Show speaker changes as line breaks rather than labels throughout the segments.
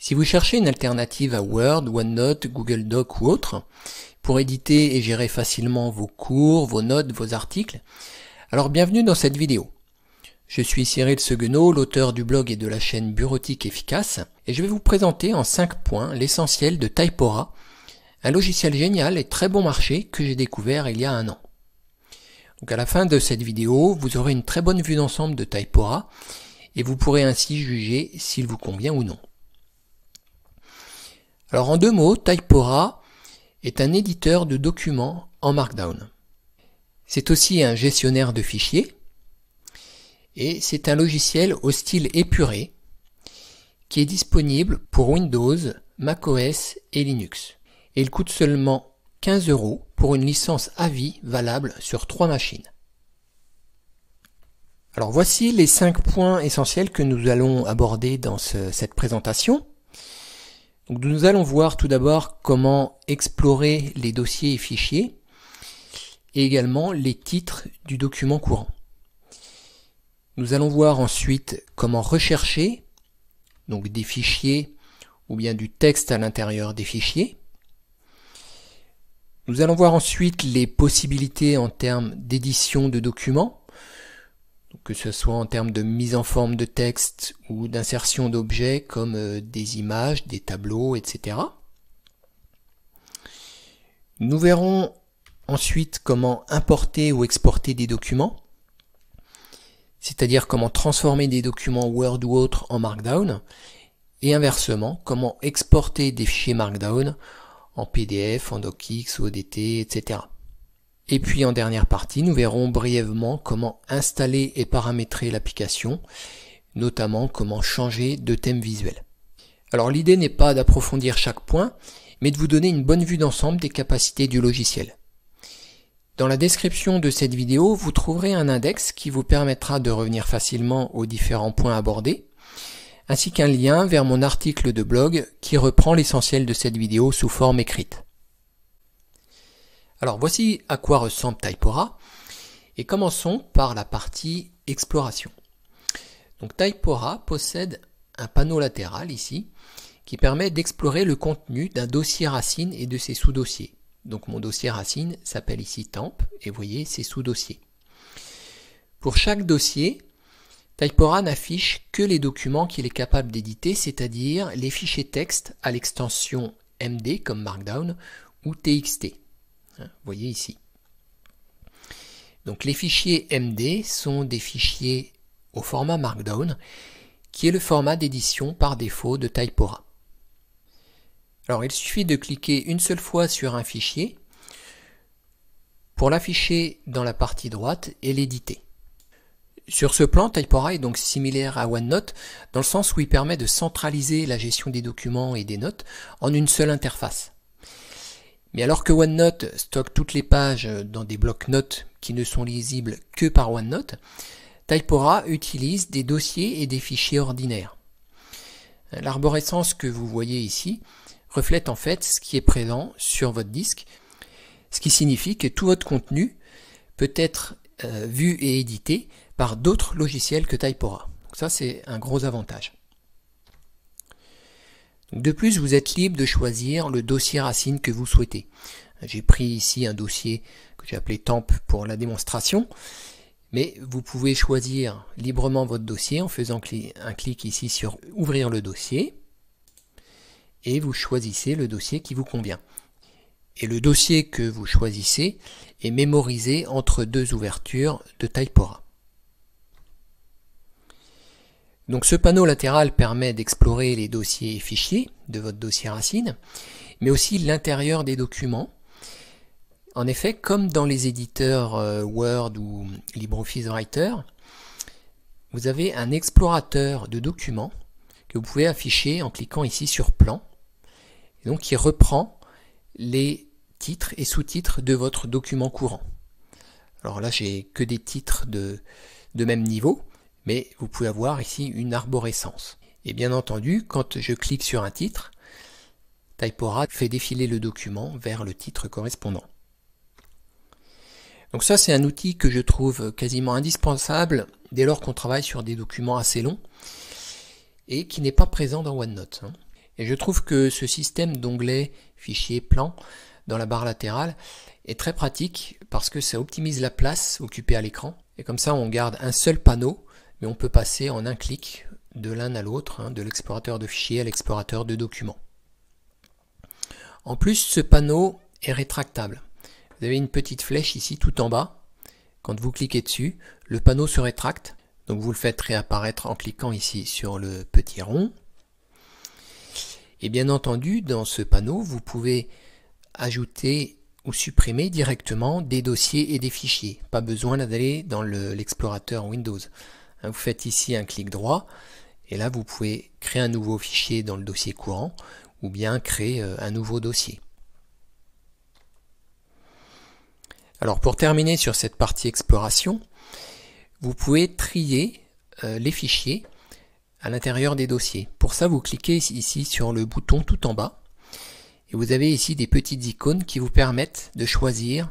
Si vous cherchez une alternative à Word, OneNote, Google Doc ou autre, pour éditer et gérer facilement vos cours, vos notes, vos articles, alors bienvenue dans cette vidéo. Je suis Cyril Seguenot, l'auteur du blog et de la chaîne Bureautique Efficace, et je vais vous présenter en 5 points l'essentiel de Typora, un logiciel génial et très bon marché que j'ai découvert il y a un an. Donc à la fin de cette vidéo, vous aurez une très bonne vue d'ensemble de Typora, et vous pourrez ainsi juger s'il vous convient ou non. Alors en deux mots, Typora est un éditeur de documents en Markdown. C'est aussi un gestionnaire de fichiers et c'est un logiciel au style épuré qui est disponible pour Windows, macOS et Linux. Et il coûte seulement 15 euros pour une licence à vie valable sur trois machines. Alors voici les cinq points essentiels que nous allons aborder dans cette présentation nous allons voir tout d'abord comment explorer les dossiers et fichiers et également les titres du document courant. Nous allons voir ensuite comment rechercher donc des fichiers ou bien du texte à l'intérieur des fichiers. Nous allons voir ensuite les possibilités en termes d'édition de documents que ce soit en termes de mise en forme de texte ou d'insertion d'objets comme euh, des images, des tableaux, etc. Nous verrons ensuite comment importer ou exporter des documents, c'est-à-dire comment transformer des documents Word ou autres en Markdown, et inversement, comment exporter des fichiers Markdown en PDF, en DocX, ODT, etc. Et puis en dernière partie, nous verrons brièvement comment installer et paramétrer l'application, notamment comment changer de thème visuel. Alors l'idée n'est pas d'approfondir chaque point, mais de vous donner une bonne vue d'ensemble des capacités du logiciel. Dans la description de cette vidéo, vous trouverez un index qui vous permettra de revenir facilement aux différents points abordés, ainsi qu'un lien vers mon article de blog qui reprend l'essentiel de cette vidéo sous forme écrite. Alors voici à quoi ressemble Taipora Et commençons par la partie exploration. Donc Typora possède un panneau latéral ici qui permet d'explorer le contenu d'un dossier racine et de ses sous-dossiers. Donc mon dossier racine s'appelle ici temp et vous voyez ses sous-dossiers. Pour chaque dossier, Taipora n'affiche que les documents qu'il est capable d'éditer, c'est-à-dire les fichiers texte à l'extension MD comme Markdown ou TXT. Hein, voyez ici. Donc les fichiers MD sont des fichiers au format Markdown, qui est le format d'édition par défaut de Typora. Alors il suffit de cliquer une seule fois sur un fichier pour l'afficher dans la partie droite et l'éditer. Sur ce plan, Typora est donc similaire à OneNote dans le sens où il permet de centraliser la gestion des documents et des notes en une seule interface. Mais alors que OneNote stocke toutes les pages euh, dans des blocs notes qui ne sont lisibles que par OneNote, Typora utilise des dossiers et des fichiers ordinaires. Euh, l'arborescence que vous voyez ici reflète en fait ce qui est présent sur votre disque, ce qui signifie que tout votre contenu peut être euh, vu et édité par d'autres logiciels que Typora. Donc ça c'est un gros avantage. De plus, vous êtes libre de choisir le dossier racine que vous souhaitez. J'ai pris ici un dossier que j'ai appelé temp pour la démonstration, mais vous pouvez choisir librement votre dossier en faisant un clic ici sur ouvrir le dossier et vous choisissez le dossier qui vous convient. Et le dossier que vous choisissez est mémorisé entre deux ouvertures de Typora. Donc ce panneau latéral permet d'explorer les dossiers et fichiers de votre dossier racine, mais aussi l'intérieur des documents. En effet, comme dans les éditeurs euh, Word ou LibreOffice Writer, vous avez un explorateur de documents que vous pouvez afficher en cliquant ici sur plan, donc qui reprend les titres et sous-titres de votre document courant. Alors là, j'ai que des titres de même niveau, mais vous pouvez avoir ici une arborescence. Et bien entendu, quand je clique sur un titre, Typora fait défiler le document vers le titre correspondant. Donc ça, c'est un outil que je trouve quasiment indispensable dès lors qu'on travaille sur des documents assez longs et qui n'est pas présent dans OneNote. Hein. Et je trouve que ce système d'onglets fichier plan dans la barre latérale est très pratique parce que ça optimise la place occupée à l'écran et comme ça on garde un seul panneau mais on peut passer en un clic de l'un à l'autre, hein, de l'explorateur de fichiers à l'explorateur de documents. En plus, ce panneau est rétractable. Vous avez une petite flèche ici tout en bas. Quand vous cliquez dessus, le panneau se rétracte. Donc vous le faites réapparaître en cliquant ici sur le petit rond. Et bien entendu, dans ce panneau, vous pouvez ajouter ou supprimer directement des dossiers et des fichiers. Pas besoin d'aller dans l'explorateur Windows. Hein, vous faites ici un clic droit et là vous pouvez créer un nouveau fichier dans le dossier courant ou bien créer euh, un nouveau dossier. Alors pour terminer sur cette partie exploration, vous pouvez trier euh, les fichiers à l'intérieur des dossiers. Pour ça, vous cliquez ici sur le bouton tout en bas et vous avez ici des petites icônes qui vous permettent de choisir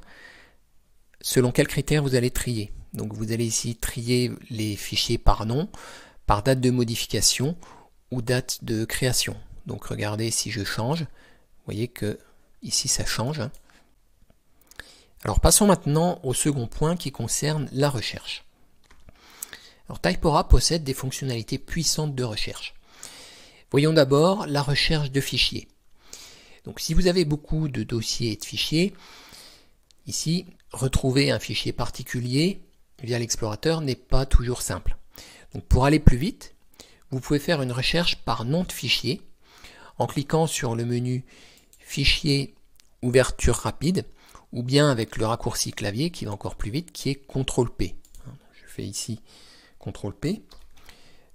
selon quels critères vous allez trier. Donc vous allez ici trier les fichiers par nom, par date de modification ou date de création. Donc regardez si je change, vous voyez que ici ça change. Alors passons maintenant au second point qui concerne la recherche. Alors Typora possède des fonctionnalités puissantes de recherche. Voyons d'abord la recherche de fichiers. Donc si vous avez beaucoup de dossiers et de fichiers, ici, retrouver un fichier particulier via eh l'explorateur n'est pas toujours simple. Donc pour aller plus vite, vous pouvez faire une recherche par nom de fichier en cliquant sur le menu Fichier ouverture rapide ou bien avec le raccourci clavier qui va encore plus vite qui est CTRL P. Je fais ici CTRL P.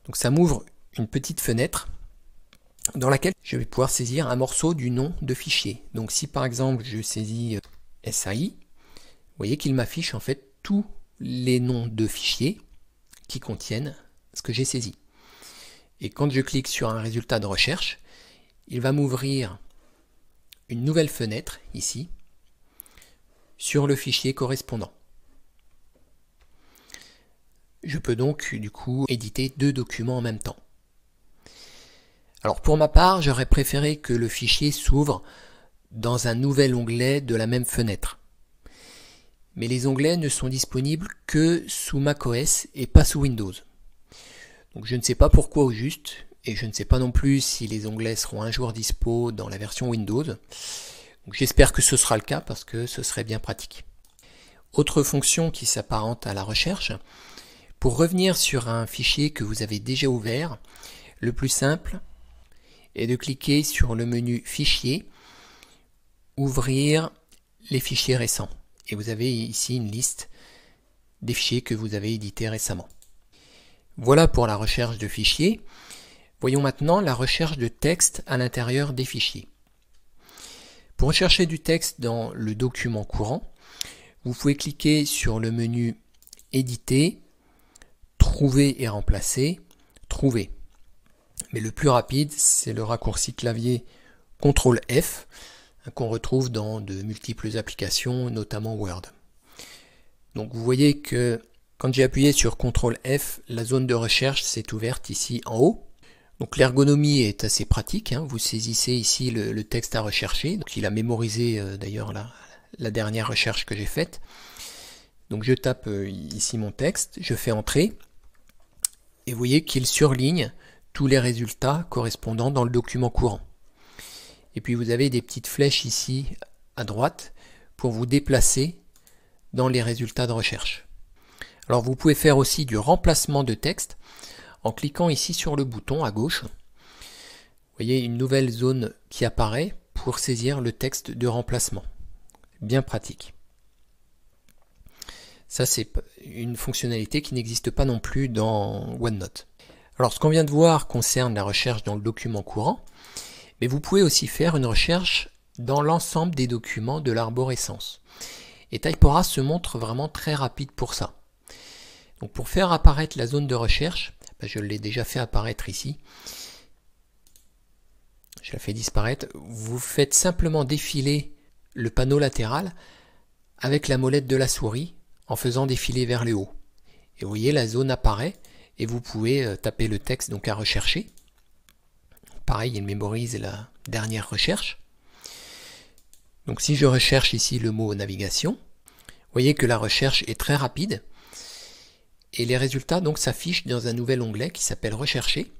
Donc ça m'ouvre une petite fenêtre dans laquelle je vais pouvoir saisir un morceau du nom de fichier. Donc si par exemple je saisis euh, SAI, vous voyez qu'il m'affiche en fait tout les noms de fichiers qui contiennent ce que j'ai saisi. Et quand je clique sur un résultat de recherche, il va m'ouvrir une nouvelle fenêtre ici sur le fichier correspondant. Je peux donc du coup éditer deux documents en même temps. Alors pour ma part, j'aurais préféré que le fichier s'ouvre dans un nouvel onglet de la même fenêtre mais les onglets ne sont disponibles que sous macOS et pas sous Windows. Donc je ne sais pas pourquoi au juste, et je ne sais pas non plus si les onglets seront un jour dispo dans la version Windows. J'espère que ce sera le cas parce que ce serait bien pratique. Autre fonction qui s'apparente à la recherche, pour revenir sur un fichier que vous avez déjà ouvert, le plus simple est de cliquer sur le menu Fichier, Ouvrir les fichiers récents et vous avez ici une liste des fichiers que vous avez édités récemment. Voilà pour la recherche de fichiers. Voyons maintenant la recherche de texte à l'intérieur des fichiers. Pour rechercher du texte dans le document courant, vous pouvez cliquer sur le menu Éditer, Trouver et remplacer, Trouver. Mais le plus rapide, c'est le raccourci clavier CTRL F qu'on retrouve dans de multiples applications, notamment Word. Donc vous voyez que quand j'ai appuyé sur CTRL F, la zone de recherche s'est ouverte ici en haut. Donc l'ergonomie est assez pratique, hein. vous saisissez ici le, texte à rechercher, donc il a mémorisé euh, d'ailleurs la, dernière recherche que j'ai faite. Donc je tape euh, ici mon texte, je fais entrer, et vous voyez qu'il surligne tous les résultats correspondants dans le document courant. Et puis vous avez des petites flèches ici à droite pour vous déplacer dans les résultats de recherche. Alors vous pouvez faire aussi du remplacement de texte en cliquant ici sur le bouton à gauche. Vous voyez une nouvelle zone qui apparaît pour saisir le texte de remplacement. Bien pratique. Ça c'est une fonctionnalité qui n'existe pas non plus dans OneNote. Alors ce qu'on vient de voir concerne la recherche dans le document courant. Mais vous pouvez aussi faire une recherche dans l'ensemble des documents de l'arborescence. Et Taipora se montre vraiment très rapide pour ça. Donc pour faire apparaître la zone de recherche, ben, je l'ai déjà fait apparaître ici, je la fais disparaître, vous faites simplement défiler le panneau latéral avec la molette de la souris en faisant défiler vers le haut. Et vous voyez, la zone apparaît et vous pouvez euh, taper le texte donc à rechercher pareil, il mémorise la dernière recherche. Donc si je recherche ici le mot navigation, vous voyez que la recherche est très rapide et les résultats donc s'affichent dans un nouvel onglet qui s'appelle rechercher.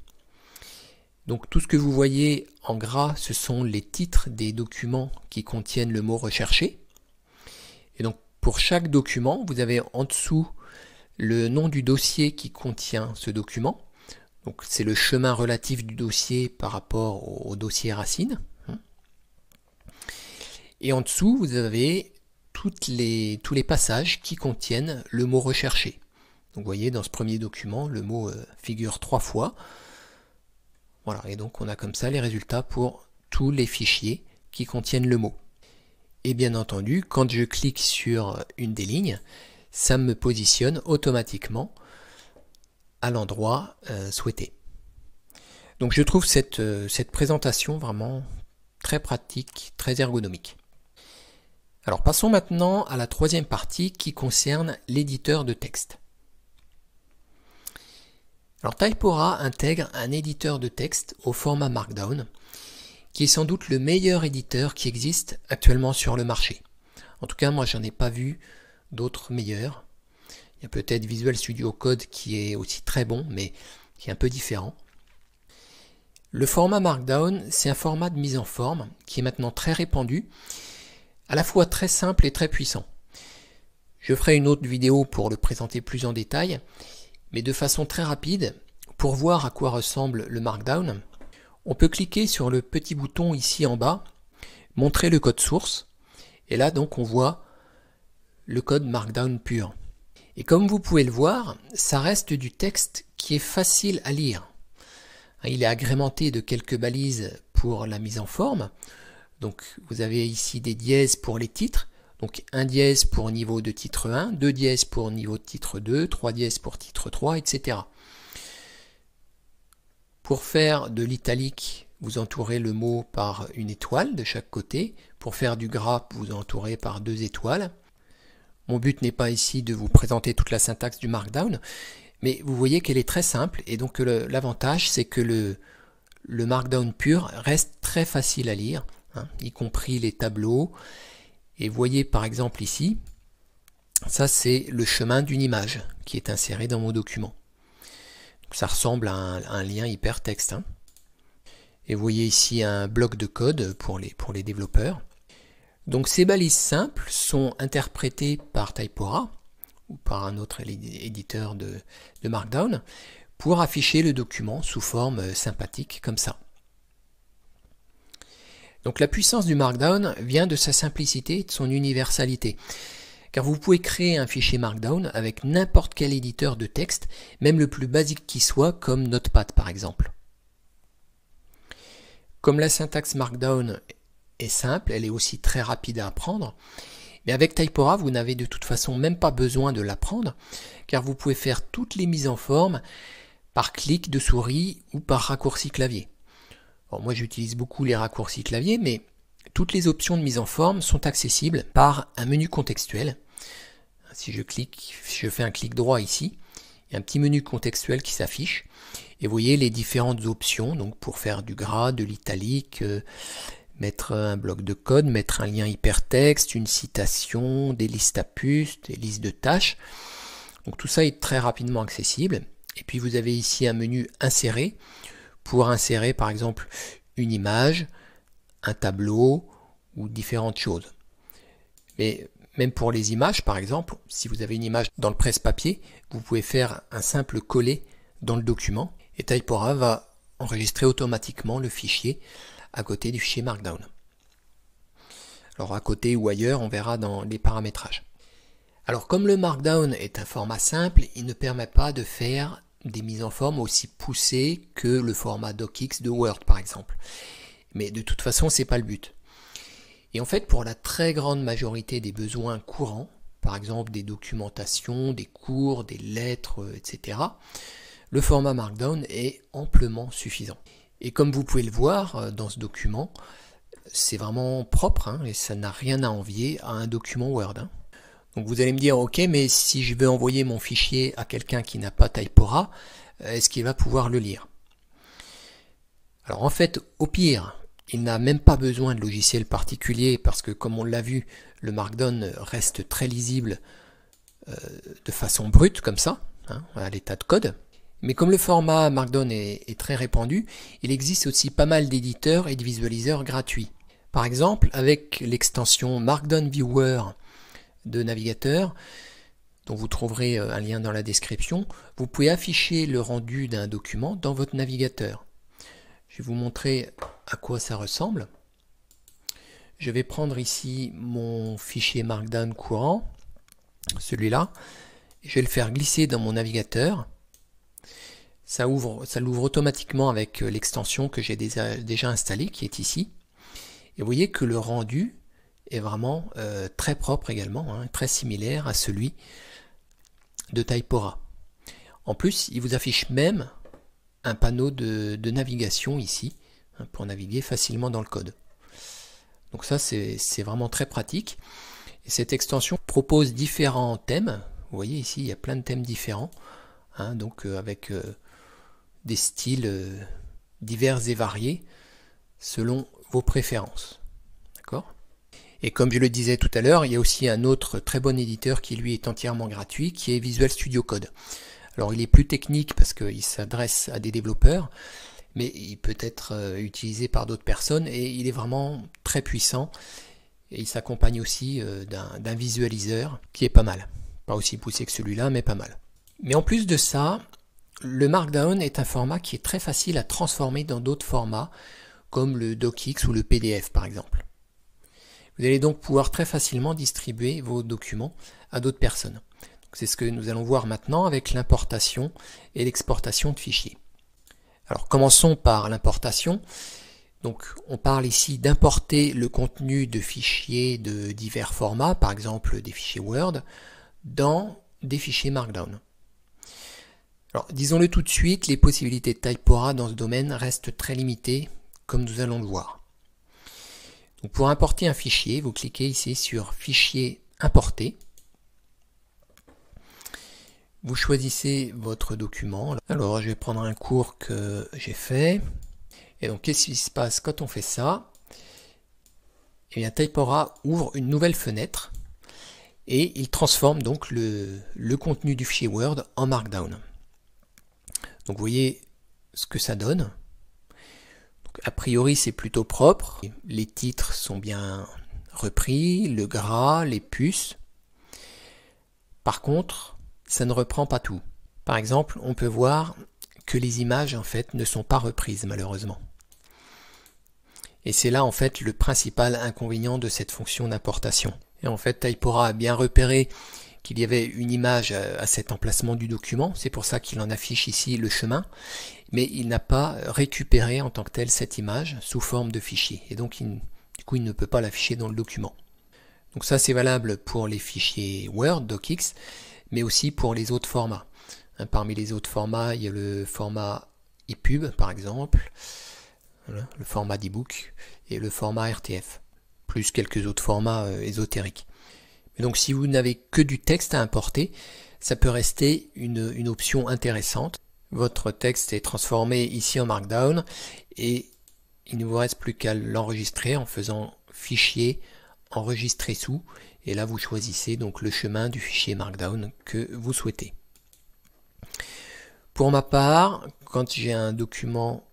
Donc tout ce que vous voyez en gras, ce sont les titres des documents qui contiennent le mot recherché. Et donc pour chaque document, vous avez en dessous le nom du dossier qui contient ce document. Donc c'est le chemin relatif du dossier par rapport au, dossier racine. Hein. Et en dessous, vous avez toutes les, tous les passages qui contiennent le mot recherché. Donc vous voyez, dans ce premier document, le mot euh, figure trois fois. Voilà, et donc on a comme ça les résultats pour tous les fichiers qui contiennent le mot. Et bien entendu, quand je clique sur une des lignes, ça me positionne automatiquement à l'endroit euh, souhaité. Donc je trouve cette, euh, cette, présentation vraiment très pratique, très ergonomique. Alors passons maintenant à la troisième partie qui concerne l'éditeur de texte. Alors Typora intègre un éditeur de texte au format Markdown qui est sans doute le meilleur éditeur qui existe actuellement sur le marché. En tout cas, moi j'en ai pas vu d'autres meilleurs. Il y a peut-être Visual Studio Code qui est aussi très bon, mais qui est un peu différent. Le format Markdown, c'est un format de mise en forme qui est maintenant très répandu, à la fois très simple et très puissant. Je ferai une autre vidéo pour le présenter plus en détail, mais de façon très rapide, pour voir à quoi ressemble le Markdown, on peut cliquer sur le petit bouton ici en bas, montrer le code source, et là donc on voit le code Markdown pur. Et comme vous pouvez le voir, ça reste du texte qui est facile à lire. Il est agrémenté de quelques balises pour la mise en forme. Donc vous avez ici des dièses pour les titres. Donc un dièse pour niveau de titre 1, deux dièses pour niveau de titre 2, trois dièses pour titre 3, etc. Pour faire de l'italique, vous entourez le mot par une étoile de chaque côté. Pour faire du gras, vous entourez par deux étoiles. Mon but n'est pas ici de vous présenter toute la syntaxe du Markdown, mais vous voyez qu'elle est très simple et donc euh, l'avantage c'est que le, Markdown pur reste très facile à lire, hein, y compris les tableaux. Et voyez par exemple ici, ça c'est le chemin d'une image qui est insérée dans mon document. ça ressemble à un, lien hypertexte. Hein. Et vous voyez ici un bloc de code pour les développeurs. Donc ces balises simples sont interprétées par Typora ou par un autre éditeur de, Markdown pour afficher le document sous forme euh, sympathique comme ça. Donc la puissance du Markdown vient de sa simplicité et de son universalité. Car vous pouvez créer un fichier Markdown avec n'importe quel éditeur de texte, même le plus basique qui soit, comme Notepad par exemple. Comme la syntaxe Markdown est simple, elle est aussi très rapide à apprendre. Mais avec Typora, vous n'avez de toute façon même pas besoin de l'apprendre, car vous pouvez faire toutes les mises en forme par clic de souris ou par raccourci clavier. moi j'utilise beaucoup les raccourcis clavier, mais toutes les options de mise en forme sont accessibles par un menu contextuel. Si je clique, je fais un clic droit ici, il un petit menu contextuel qui s'affiche. Et vous voyez les différentes options, donc pour faire du gras, de l'italique, euh, mettre un bloc de code, mettre un lien hypertexte, une citation, des listes à puces, des listes de tâches. Donc tout ça est très rapidement accessible. Et puis vous avez ici un menu insérer pour insérer par exemple une image, un tableau ou différentes choses. Mais même pour les images par exemple, si vous avez une image dans le presse-papier, vous pouvez faire un simple coller dans le document et Typora va enregistrer automatiquement le fichier à côté du fichier Markdown. Alors à côté ou ailleurs, on verra dans les paramétrages. Alors comme le Markdown est un format simple, il ne permet pas de faire des mises en forme aussi poussées que le format DocX de Word par exemple. Mais de toute façon, c'est pas le but. Et en fait, pour la très grande majorité des besoins courants, par exemple des documentations, des cours, des lettres, etc., le format Markdown est amplement suffisant. Et comme vous pouvez le voir euh, dans ce document, c'est vraiment propre hein, et ça n'a rien à envier à un document Word. Hein. Donc vous allez me dire, ok, mais si je veux envoyer mon fichier à quelqu'un qui n'a pas Typora, euh, est-ce qu'il va pouvoir le lire Alors en fait, au pire, il n'a même pas besoin de logiciel particulier parce que comme on l'a vu, le Markdown reste très lisible euh, de façon brute comme ça, hein, à l'état de code. Mais comme le format Markdown est, très répandu, il existe aussi pas mal d'éditeurs et de visualiseurs gratuits. Par exemple, avec l'extension Markdown Viewer de navigateur, dont vous trouverez euh, un lien dans la description, vous pouvez afficher le rendu d'un document dans votre navigateur. Je vais vous montrer à quoi ça ressemble. Je vais prendre ici mon fichier Markdown courant, celui-là. Je vais le faire glisser dans mon navigateur ça ouvre, ça l'ouvre automatiquement avec euh, l'extension que j'ai déjà installée, qui est ici. Et vous voyez que le rendu est vraiment euh, très propre également, hein, très similaire à celui de Typora. En plus, il vous affiche même un panneau de, navigation ici, hein, pour naviguer facilement dans le code. Donc ça, c'est vraiment très pratique. cette extension propose différents thèmes. Vous voyez ici, il y a plein de thèmes différents. Hein, donc euh, avec des styles euh, divers et variés selon vos préférences. D'accord Et comme je le disais tout à l'heure, il y a aussi un autre très bon éditeur qui lui est entièrement gratuit, qui est Visual Studio Code. Alors il est plus technique parce qu'il s'adresse à des développeurs, mais il peut être euh, utilisé par d'autres personnes et il est vraiment très puissant. Et il s'accompagne aussi euh, d'un visualiseur qui est pas mal. Pas aussi poussé que celui-là, mais pas mal. Mais en plus de ça, le Markdown est un format qui est très facile à transformer dans d'autres formats, comme le DocX ou le PDF par exemple. Vous allez donc pouvoir très facilement distribuer vos documents à d'autres personnes. C'est ce que nous allons voir maintenant avec l'importation et l'exportation de fichiers. Alors commençons par l'importation. Donc on parle ici d'importer le contenu de fichiers de divers formats, par exemple des fichiers Word, dans des fichiers Markdown. Alors, disons-le tout de suite, les possibilités de Typora dans ce domaine restent très limitées, comme nous allons le voir. Donc, pour importer un fichier, vous cliquez ici sur Fichier importer. Vous choisissez votre document. Alors, je vais prendre un cours que j'ai fait. Et donc, qu'est-ce qui se passe quand on fait ça Eh bien, Typora ouvre une nouvelle fenêtre et il transforme donc le contenu du fichier Word en Markdown. Donc vous voyez ce que ça donne. a priori c'est plutôt propre. Les titres sont bien repris, le gras, les puces. Par contre, ça ne reprend pas tout. Par exemple, on peut voir que les images en fait ne sont pas reprises malheureusement. Et c'est là en fait le principal inconvénient de cette fonction d'importation. Et en fait, Typora pourra bien repéré qu'il y avait une image euh, à cet emplacement du document, c'est pour ça qu'il en affiche ici le chemin, mais il n'a pas récupéré en tant que tel cette image sous forme de fichier, et donc il, du coup il ne peut pas l'afficher dans le document. Donc ça c'est valable pour les fichiers Word, DocX, mais aussi pour les autres formats. Hein, parmi les autres formats, il y a le format EPUB par exemple, le format d'ebook et le format RTF, plus quelques autres formats euh, ésotériques donc si vous n'avez que du texte à importer, ça peut rester une, une option intéressante. Votre texte est transformé ici en Markdown et il ne vous reste plus qu'à l'enregistrer en faisant fichier enregistrer sous et là vous choisissez donc le chemin du fichier Markdown que vous souhaitez. Pour ma part, quand j'ai un document,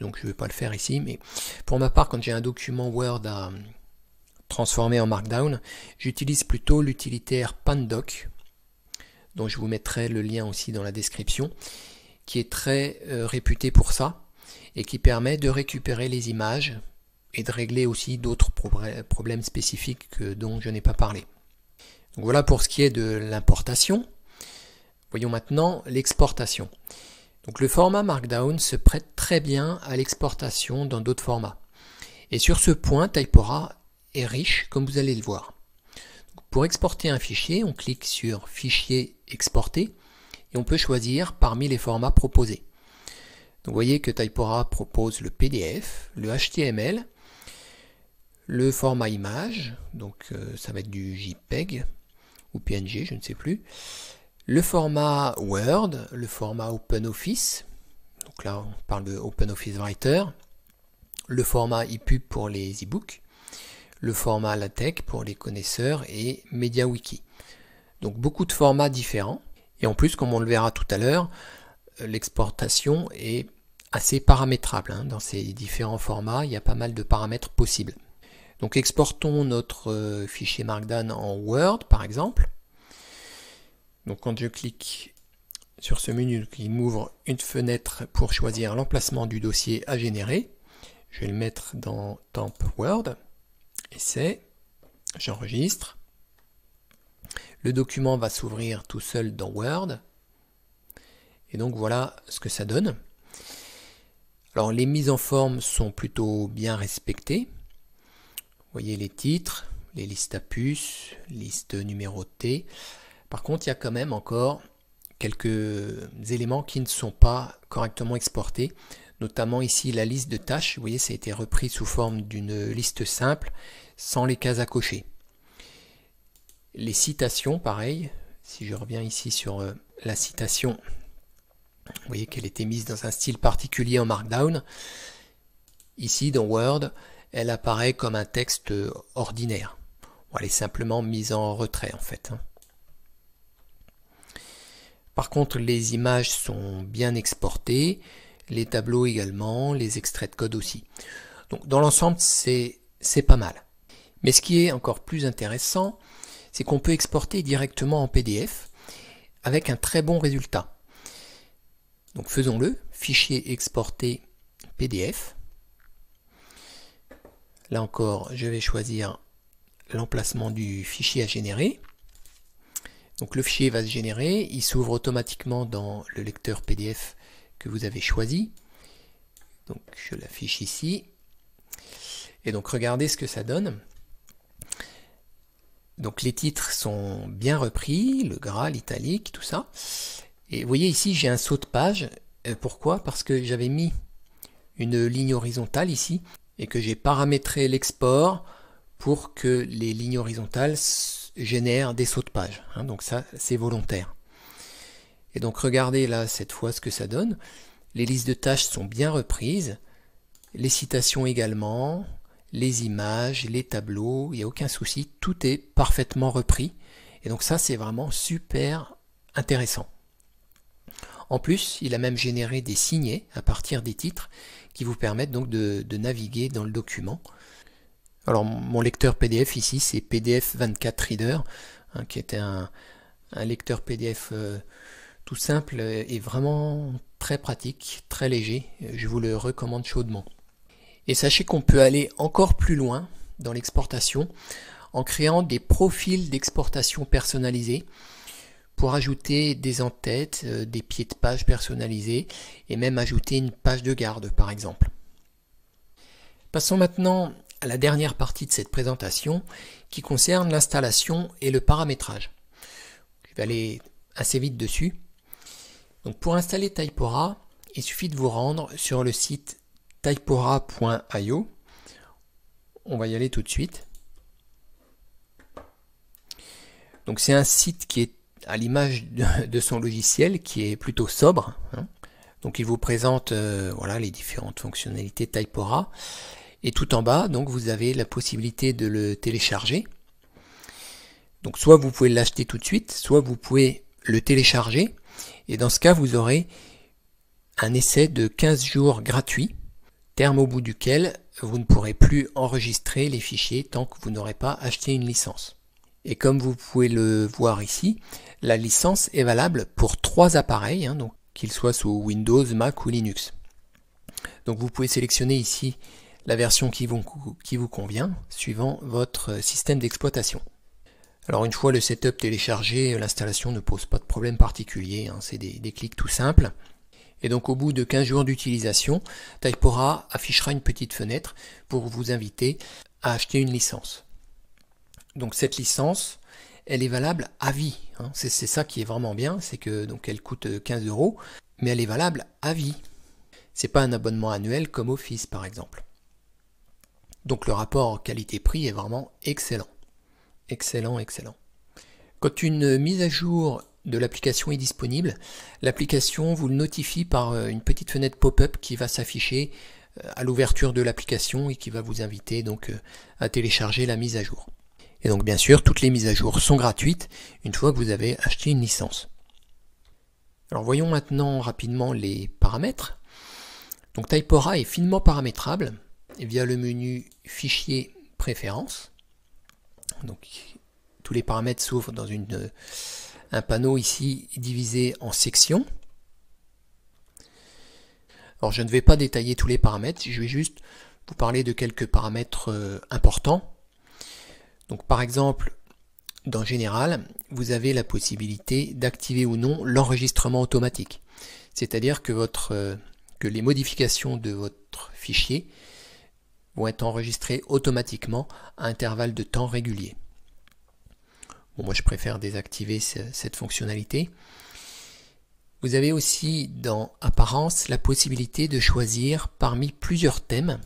donc je ne vais pas le faire ici, mais pour ma part quand j'ai un document Word à, transformé en Markdown, j'utilise plutôt l'utilitaire Pandoc, dont je vous mettrai le lien aussi dans la description, qui est très euh, réputé pour ça et qui permet de récupérer les images et de régler aussi d'autres problèmes spécifiques dont je n'ai pas parlé. voilà pour ce qui est de l'importation. Voyons maintenant l'exportation. Donc le format Markdown se prête très bien à l'exportation dans d'autres formats. Et sur ce point, Typora est riche, comme vous allez le voir. pour exporter un fichier, on clique sur Fichier exporter et on peut choisir parmi les formats proposés. vous voyez que Typora propose le PDF, le HTML, le format image, donc euh, ça va être du JPEG ou PNG, je ne sais plus, le format Word, le format OpenOffice, donc là on parle de OpenOffice Writer, le format EPUB pour les e-books, le format LaTeX pour les connaisseurs et MediaWiki. Donc beaucoup de formats différents. Et en plus, comme on le verra tout à l'heure, euh, l'exportation est assez paramétrable. Hein. Dans ces différents formats, il y a pas mal de paramètres possibles. Donc exportons notre euh, fichier Markdown en Word, par exemple. Donc quand je clique sur ce menu il m'ouvre une fenêtre pour choisir l'emplacement du dossier à générer, je vais le mettre dans Temp Word essai, j'enregistre. Le document va s'ouvrir tout seul dans Word. Et donc voilà ce que ça donne. Alors les mises en forme sont plutôt bien respectées. Vous voyez les titres, les listes à puces, listes numérotées. Par contre, il y a quand même encore quelques éléments qui ne sont pas correctement exportés, notamment ici la liste de tâches. Vous voyez, ça a été repris sous forme d'une liste simple sans les cases à cocher. Les citations, pareil, si je reviens ici sur euh, la citation, vous voyez qu'elle était mise dans un style particulier en Markdown. Ici, dans Word, elle apparaît comme un texte euh, ordinaire. Elle est simplement mise en retrait, en fait. Hein. Par contre, les images sont bien exportées, les tableaux également, les extraits de code aussi. Donc, dans l'ensemble, c'est pas mal. Mais ce qui est encore plus intéressant, c'est qu'on peut exporter directement en PDF avec un très bon résultat. Donc faisons-le, fichier exporter PDF. Là encore, je vais choisir l'emplacement du fichier à générer. Donc le fichier va se générer, il s'ouvre automatiquement dans le lecteur PDF que vous avez choisi. Donc je l'affiche ici. Et donc regardez ce que ça donne. Donc les titres sont bien repris, le gras, l'italique, tout ça. Et vous voyez ici, j'ai un saut de page. Euh, pourquoi Parce que j'avais mis une ligne horizontale ici et que j'ai paramétré l'export pour que les lignes horizontales génèrent des sauts de page. Hein. donc ça, c'est volontaire. Et donc regardez là cette fois ce que ça donne. Les listes de tâches sont bien reprises, les citations également, les images, les tableaux, il n'y a aucun souci, tout est parfaitement repris. Et donc ça, c'est vraiment super intéressant. En plus, il a même généré des signets à partir des titres qui vous permettent donc de, naviguer dans le document. Alors mon lecteur PDF ici, c'est PDF 24 Reader, hein, qui était un, lecteur PDF euh, tout simple et vraiment très pratique, très léger. Je vous le recommande chaudement. Et sachez qu'on peut aller encore plus loin dans l'exportation en créant des profils d'exportation personnalisés pour ajouter des entêtes, euh, des pieds de page personnalisés et même ajouter une page de garde par exemple. Passons maintenant à la dernière partie de cette présentation qui concerne l'installation et le paramétrage. Je vais aller assez vite dessus. Donc pour installer Typora, il suffit de vous rendre sur le site Taipora.io On va y aller tout de suite. Donc c'est un site qui est à l'image de, son logiciel, qui est plutôt sobre. Hein. Donc il vous présente euh, voilà, les différentes fonctionnalités Taipora Et tout en bas, donc vous avez la possibilité de le télécharger. Donc soit vous pouvez l'acheter tout de suite, soit vous pouvez le télécharger. Et dans ce cas, vous aurez un essai de 15 jours gratuit terme au bout duquel vous ne pourrez plus enregistrer les fichiers tant que vous n'aurez pas acheté une licence. Et comme vous pouvez le voir ici, la licence est valable pour trois appareils, hein, qu'ils soient sous Windows, Mac ou Linux. Donc vous pouvez sélectionner ici la version qui vous, convient, suivant votre système d'exploitation. Alors une fois le setup téléchargé, l'installation ne pose pas de problème particulier, hein, c'est des clics tout simples. Et donc au bout de 15 jours d'utilisation, Taipora affichera une petite fenêtre pour vous inviter à acheter une licence. Donc cette licence, elle est valable à vie. Hein. C'est ça qui est vraiment bien, c'est que donc elle coûte 15 euh, euros, mais elle est valable à vie. C'est pas un abonnement annuel comme Office par exemple. Donc le rapport qualité-prix est vraiment excellent. Excellent, excellent. Quand une mise à jour de l'application est disponible. L'application vous le notifie par euh, une petite fenêtre pop-up qui va s'afficher euh, à l'ouverture de l'application et qui va vous inviter donc euh, à télécharger la mise à jour. Et donc bien sûr, toutes les mises à jour sont gratuites une fois que vous avez acheté une licence. Alors voyons maintenant rapidement les paramètres. Donc Typora est finement paramétrable via le menu Fichier Préférences. Donc tous les paramètres s'ouvrent dans une un panneau ici divisé en sections. Alors je ne vais pas détailler tous les paramètres, je vais juste vous parler de quelques paramètres euh, importants. Donc par exemple, dans Général, vous avez la possibilité d'activer ou non l'enregistrement automatique. C'est-à-dire que, euh, que les modifications de votre fichier vont être enregistrées automatiquement à intervalles de temps réguliers moi, je préfère désactiver cette fonctionnalité. Vous avez aussi dans Apparence la possibilité de choisir parmi plusieurs thèmes.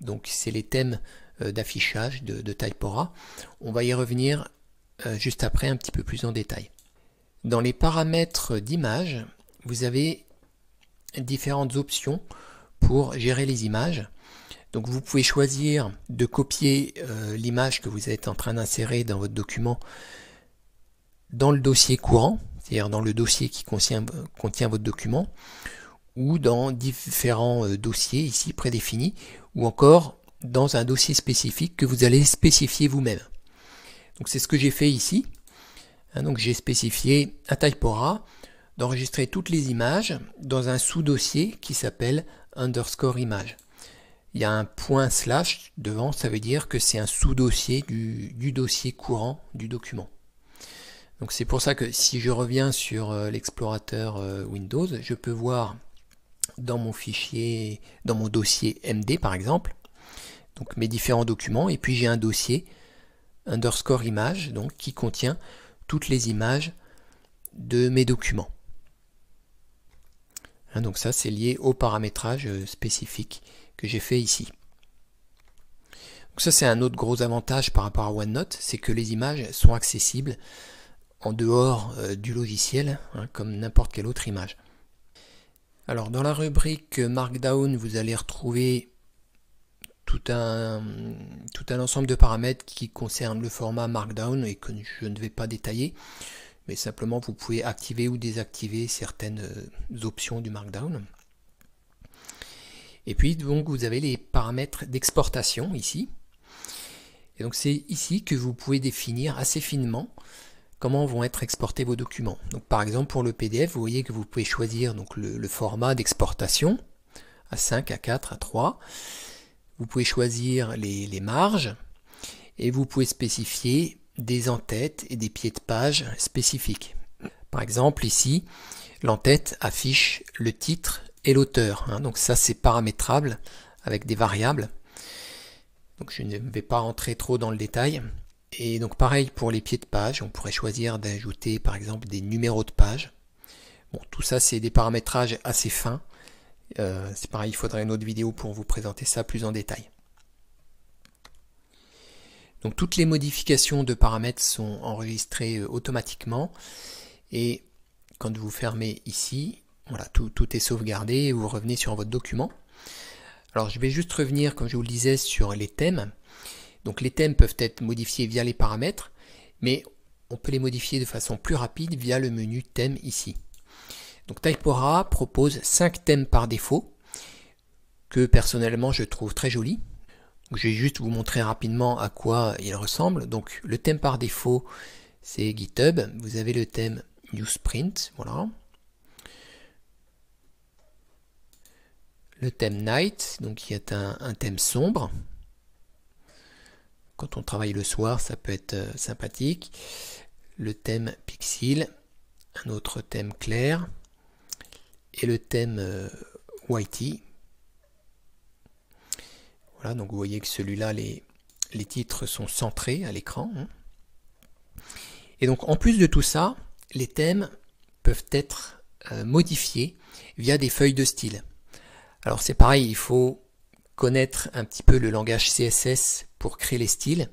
Donc c'est les thèmes euh, d'affichage de, de, On va y revenir euh, juste après un petit peu plus en détail. Dans les paramètres d'image, vous avez différentes options pour gérer les images. Donc vous pouvez choisir de copier euh, l'image que vous êtes en train d'insérer dans votre document dans le dossier courant, c'est-à-dire dans le dossier qui contient, votre document, ou dans différents euh, dossiers ici prédéfinis, ou encore dans un dossier spécifique que vous allez spécifier vous-même. Donc c'est ce que j'ai fait ici. Hein, donc j'ai spécifié à Taipora d'enregistrer toutes les images dans un sous-dossier qui s'appelle underscore image il y a un point slash devant, ça veut dire que c'est un sous-dossier du, dossier courant du document. Donc c'est pour ça que si je reviens sur euh, l'explorateur euh, Windows, je peux voir dans mon fichier, dans mon dossier MD par exemple, donc mes différents documents, et puis j'ai un dossier underscore image, donc qui contient toutes les images de mes documents. Hein, donc ça c'est lié au paramétrage euh, spécifique que j'ai fait ici. Donc ça c'est un autre gros avantage par rapport à OneNote, c'est que les images sont accessibles en dehors euh, du logiciel, hein, comme n'importe quelle autre image. Alors dans la rubrique Markdown, vous allez retrouver tout un, tout un ensemble de paramètres qui concernent le format Markdown et que je ne vais pas détailler, mais simplement vous pouvez activer ou désactiver certaines euh, options du Markdown. Et puis donc vous avez les paramètres d'exportation ici. Et donc c'est ici que vous pouvez définir assez finement comment vont être exportés vos documents. Donc par exemple pour le PDF, vous voyez que vous pouvez choisir donc le, format d'exportation à 5, à 4, à 3. Vous pouvez choisir les, les marges et vous pouvez spécifier des entêtes et des pieds de page spécifiques. Par exemple ici, l'entête affiche le titre et l'auteur. Hein. donc ça c'est paramétrable avec des variables. Donc je ne vais pas rentrer trop dans le détail. Et donc pareil pour les pieds de page, on pourrait choisir d'ajouter par exemple des numéros de page. Bon, tout ça c'est des paramétrages assez fins. Euh, c'est pareil, il faudrait une autre vidéo pour vous présenter ça plus en détail. Donc toutes les modifications de paramètres sont enregistrées euh, automatiquement et quand vous fermez ici, voilà, tout, est sauvegardé, vous revenez sur votre document. Alors je vais juste revenir, comme je vous le disais, sur les thèmes. Donc les thèmes peuvent être modifiés via les paramètres, mais on peut les modifier de façon plus rapide via le menu thème ici. Donc Typora propose 5 thèmes par défaut, que personnellement je trouve très jolis. Je vais juste vous montrer rapidement à quoi il ressemble. Donc le thème par défaut, c'est GitHub. Vous avez le thème New Sprint, voilà. le thème night, donc qui est un, un, thème sombre. Quand on travaille le soir, ça peut être euh, sympathique. Le thème pixel, un autre thème clair, et le thème euh, whitey. Voilà, donc vous voyez que celui-là, les, les, titres sont centrés à l'écran. Hein. Et donc en plus de tout ça, les thèmes peuvent être euh, modifiés via des feuilles de style. Alors c'est pareil, il faut connaître un petit peu le langage CSS pour créer les styles.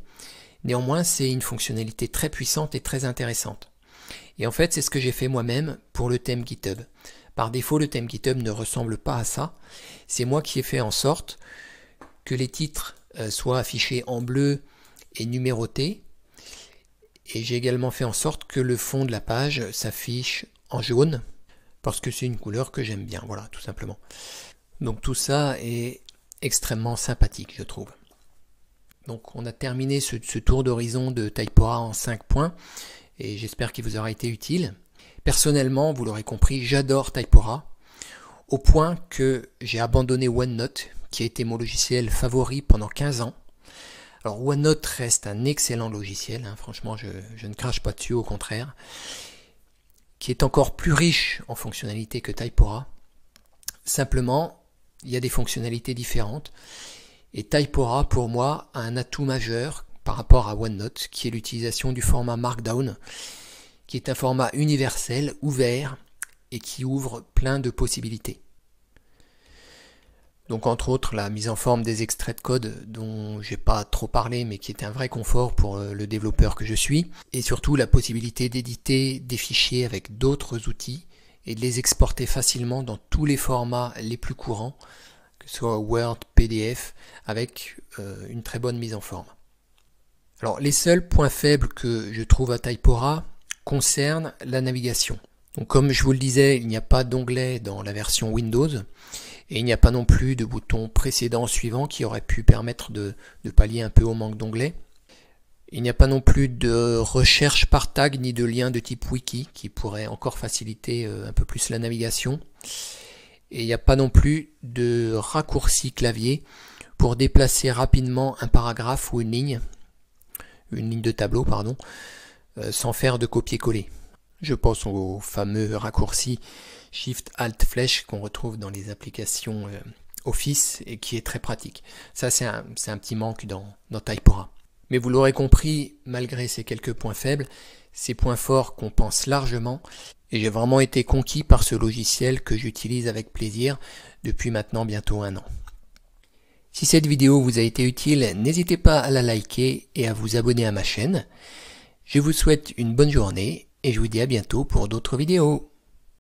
Néanmoins, c'est une fonctionnalité très puissante et très intéressante. Et en fait, c'est ce que j'ai fait moi-même pour le thème GitHub. Par défaut, le thème GitHub ne ressemble pas à ça. C'est moi qui ai fait en sorte que les titres euh, soient affichés en bleu et numérotés. Et j'ai également fait en sorte que le fond de la page s'affiche en jaune, parce que c'est une couleur que j'aime bien, voilà, tout simplement. Donc tout ça est extrêmement sympathique, je trouve. Donc on a terminé ce, tour d'horizon de Taipora en 5 points et j'espère qu'il vous aura été utile. Personnellement, vous l'aurez compris, j'adore Taipora au point que j'ai abandonné OneNote qui a été mon logiciel favori pendant 15 ans. Alors OneNote reste un excellent logiciel, hein, franchement je, je ne crache pas dessus, au contraire, qui est encore plus riche en fonctionnalités que Taipora. Simplement, il y a des fonctionnalités différentes. Et Typora, pour moi, a un atout majeur par rapport à OneNote, qui est l'utilisation du format Markdown, qui est un format universel, ouvert, et qui ouvre plein de possibilités. Donc entre autres la mise en forme des extraits de code dont j'ai pas trop parlé mais qui est un vrai confort pour euh, le développeur que je suis et surtout la possibilité d'éditer des fichiers avec d'autres outils et de les exporter facilement dans tous les formats les plus courants, que ce soit Word, PDF, avec euh, une très bonne mise en forme. Alors les seuls points faibles que je trouve à Typora concernent la navigation. Donc comme je vous le disais, il n'y a pas d'onglet dans la version Windows et il n'y a pas non plus de bouton précédent suivant qui aurait pu permettre de, de pallier un peu au manque d'onglets. Il n'y a pas non plus de recherche par tag ni de lien de type wiki qui pourrait encore faciliter euh, un peu plus la navigation. Et il n'y a pas non plus de raccourci clavier pour déplacer rapidement un paragraphe ou une ligne, une ligne de tableau, pardon, euh, sans faire de copier-coller. Je pense au fameux raccourci Shift Alt flèche qu'on retrouve dans les applications euh, Office et qui est très pratique. Ça, c'est un, petit manque dans, dans mais vous l'aurez compris, malgré ces quelques points faibles, ces points forts compensent largement, et j'ai vraiment été conquis par ce logiciel que j'utilise avec plaisir depuis maintenant bientôt un an. Si cette vidéo vous a été utile, n'hésitez pas à la liker et à vous abonner à ma chaîne. Je vous souhaite une bonne journée et je vous dis à bientôt pour d'autres vidéos.